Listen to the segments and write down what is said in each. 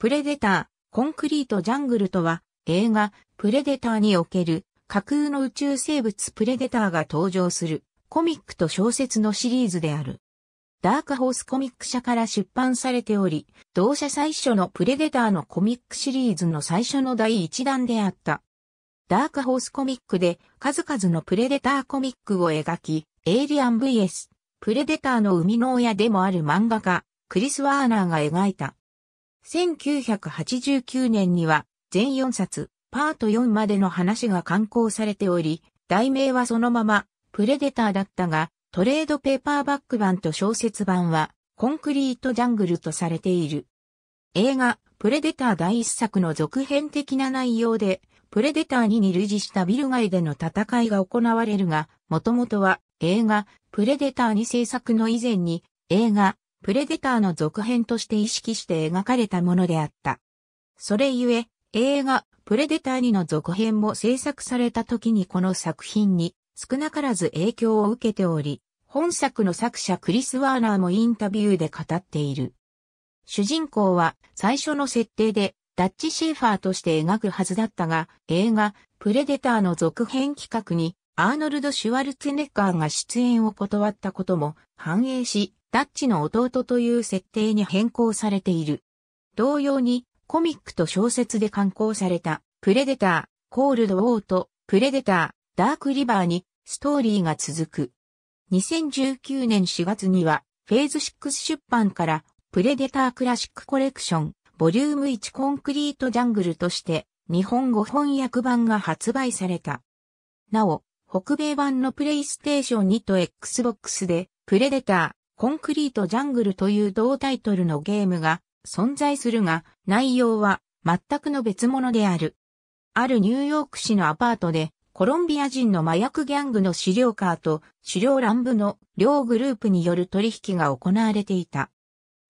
プレデター、コンクリートジャングルとは、映画、プレデターにおける架空の宇宙生物プレデターが登場するコミックと小説のシリーズである。ダークホースコミック社から出版されており、同社最初のプレデターのコミックシリーズの最初の第1弾であった。ダークホースコミックで数々のプレデターコミックを描き、エイリアン VS、プレデターの生みの親でもある漫画家、クリス・ワーナーが描いた1989年には全4冊、パート4までの話が刊行されており、題名はそのまま、プレデターだったが、トレードペーパーバック版と小説版は、コンクリートジャングルとされている。映画、プレデター第一作の続編的な内容で、プレデターにに類似したビル街での戦いが行われるが、もともとは映画、プレデターに制作の以前に、映画、プレデターの続編として意識して描かれたものであった。それゆえ、映画、プレデター2の続編も制作された時にこの作品に少なからず影響を受けており、本作の作者クリス・ワーナーもインタビューで語っている。主人公は最初の設定でダッチ・シェーファーとして描くはずだったが、映画、プレデターの続編企画にアーノルド・シュワルツェネッガーが出演を断ったことも反映し、ダッチの弟という設定に変更されている。同様に、コミックと小説で刊行された、プレデター、コールド・ウォーと、プレデター、ダーク・リバーに、ストーリーが続く。2019年4月には、フェーズ6出版から、プレデター・クラシック・コレクション、ボリューム1コンクリート・ジャングルとして、日本語翻訳版が発売された。なお、北米版のプレイステーション2と Xbox で、プレデター、コンクリートジャングルという同タイトルのゲームが存在するが、内容は全くの別物である。あるニューヨーク市のアパートで、コロンビア人の麻薬ギャングの資料カーと資料乱舞の両グループによる取引が行われていた。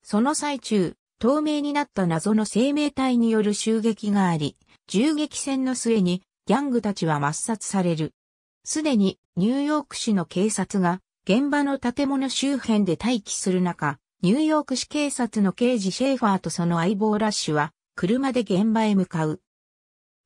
その最中、透明になった謎の生命体による襲撃があり、銃撃戦の末にギャングたちは抹殺される。すでにニューヨーク市の警察が現場の建物周辺で待機する中、ニューヨーク市警察の刑事シェーファーとその相棒ラッシュは、車で現場へ向かう。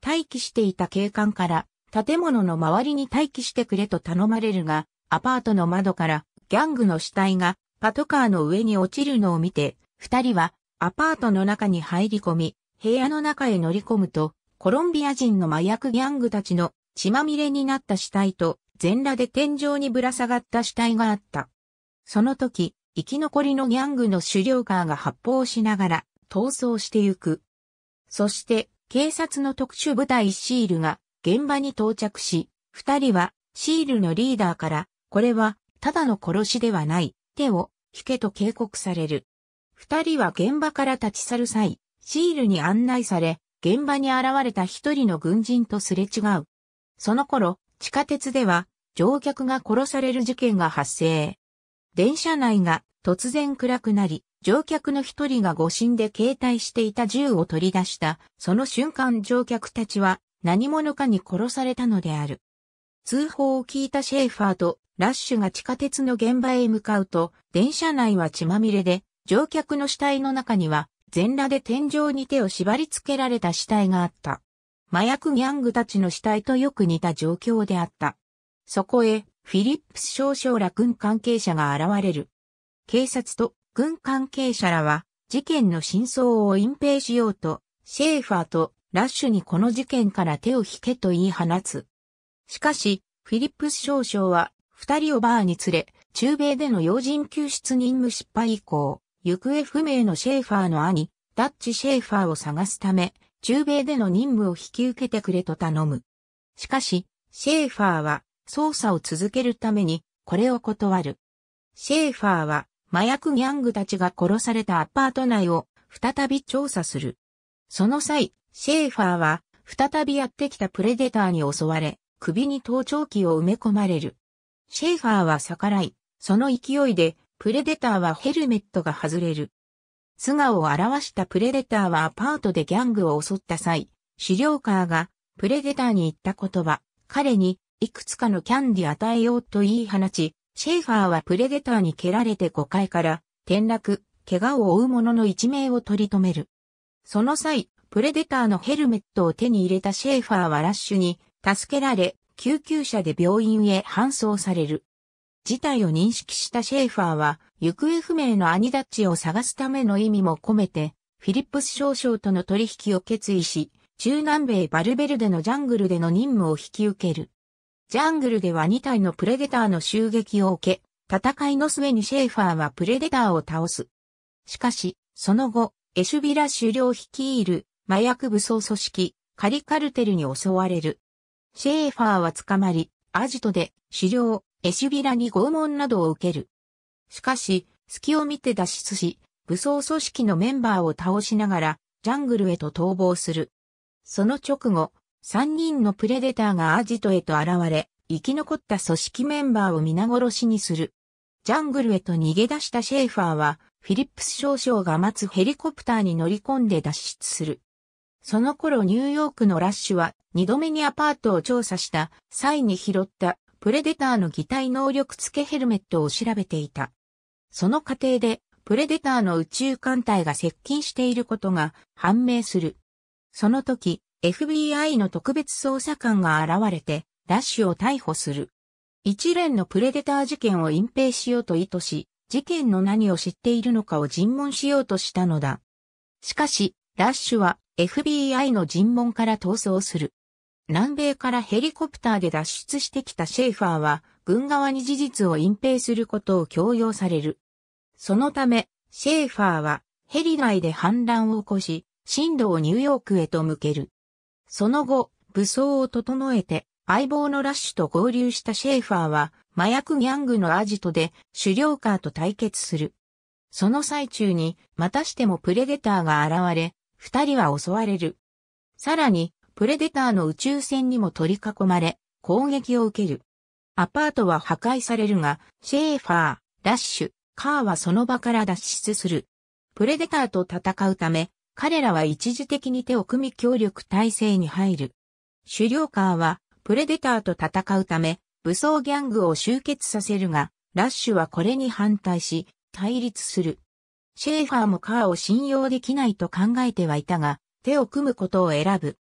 待機していた警官から、建物の周りに待機してくれと頼まれるが、アパートの窓からギャングの死体がパトカーの上に落ちるのを見て、二人はアパートの中に入り込み、部屋の中へ乗り込むと、コロンビア人の麻薬ギャングたちの血まみれになった死体と全裸で天井にぶら下がった死体があった。その時、生き残りのギャングの狩猟カーが発砲しながら逃走してゆく。そして、警察の特殊部隊シールが現場に到着し、二人はシールのリーダーから、これはただの殺しではない、手を引けと警告される。二人は現場から立ち去る際、シールに案内され、現場に現れた一人の軍人とすれ違う。その頃、地下鉄では乗客が殺される事件が発生。電車内が突然暗くなり、乗客の一人が誤信で携帯していた銃を取り出した、その瞬間乗客たちは何者かに殺されたのである。通報を聞いたシェーファーとラッシュが地下鉄の現場へ向かうと、電車内は血まみれで、乗客の死体の中には全裸で天井に手を縛り付けられた死体があった。麻薬ギャングたちの死体とよく似た状況であった。そこへ、フィリップス少将ら軍関係者が現れる。警察と軍関係者らは、事件の真相を隠蔽しようと、シェーファーとラッシュにこの事件から手を引けと言い放つ。しかし、フィリップス少将は、二人をバーに連れ、中米での要人救出任務失敗以降、行方不明のシェーファーの兄、ダッチ・シェーファーを探すため、中米での任務を引き受けてくれと頼む。しかし、シェーファーは捜査を続けるためにこれを断る。シェーファーは麻薬ギャングたちが殺されたアパート内を再び調査する。その際、シェーファーは再びやってきたプレデターに襲われ、首に盗聴器を埋め込まれる。シェーファーは逆らい、その勢いでプレデターはヘルメットが外れる。素顔を表したプレデターはアパートでギャングを襲った際、資料カーがプレデターに言った言葉、彼にいくつかのキャンディ与えようと言い放ち、シェイファーはプレデターに蹴られて5階から転落、怪我を負う者の一命を取り留める。その際、プレデターのヘルメットを手に入れたシェイファーはラッシュに助けられ、救急車で病院へ搬送される。事態を認識したシェーファーは、行方不明の兄ダッチを探すための意味も込めて、フィリップス少将との取引を決意し、中南米バルベルデのジャングルでの任務を引き受ける。ジャングルでは2体のプレデターの襲撃を受け、戦いの末にシェーファーはプレデターを倒す。しかし、その後、エシュビラ狩猟率いる麻薬武装組織、カリカルテルに襲われる。シェーファーは捕まり、アジトで狩猟、エシュビラに拷問などを受ける。しかし、隙を見て脱出し、武装組織のメンバーを倒しながら、ジャングルへと逃亡する。その直後、三人のプレデターがアジトへと現れ、生き残った組織メンバーを皆殺しにする。ジャングルへと逃げ出したシェイファーは、フィリップス少将が待つヘリコプターに乗り込んで脱出する。その頃ニューヨークのラッシュは、二度目にアパートを調査した際に拾ったプレデターの擬態能力付けヘルメットを調べていた。その過程で、プレデターの宇宙艦隊が接近していることが判明する。その時、FBI の特別捜査官が現れて、ラッシュを逮捕する。一連のプレデター事件を隠蔽しようと意図し、事件の何を知っているのかを尋問しようとしたのだ。しかし、ラッシュは FBI の尋問から逃走する。南米からヘリコプターで脱出してきたシェイファーは、軍側に事実を隠蔽することを強要される。そのため、シェイファーは、ヘリ内で反乱を起こし、進路をニューヨークへと向ける。その後、武装を整えて、相棒のラッシュと合流したシェイファーは、麻薬ギャングのアジトで、狩猟カーと対決する。その最中に、またしてもプレデターが現れ、二人は襲われる。さらに、プレデターの宇宙船にも取り囲まれ、攻撃を受ける。アパートは破壊されるが、シェーファー、ラッシュ、カーはその場から脱出する。プレデターと戦うため、彼らは一時的に手を組み協力体制に入る。狩猟カーは、プレデターと戦うため、武装ギャングを集結させるが、ラッシュはこれに反対し、対立する。シェーファーもカーを信用できないと考えてはいたが、手を組むことを選ぶ。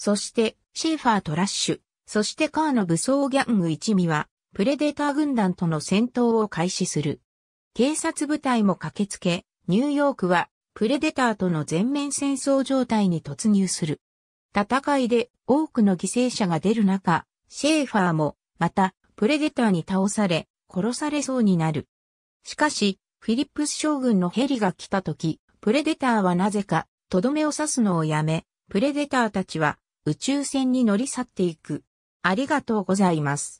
そして、シェーファーとラッシュ、そしてカーの武装ギャング一味は、プレデター軍団との戦闘を開始する。警察部隊も駆けつけ、ニューヨークは、プレデターとの全面戦争状態に突入する。戦いで多くの犠牲者が出る中、シェーファーも、また、プレデターに倒され、殺されそうになる。しかし、フィリップス将軍のヘリが来た時、プレデターはなぜか、とどめを刺すのをやめ、プレデターたちは宇宙船に乗り去っていく。ありがとうございます。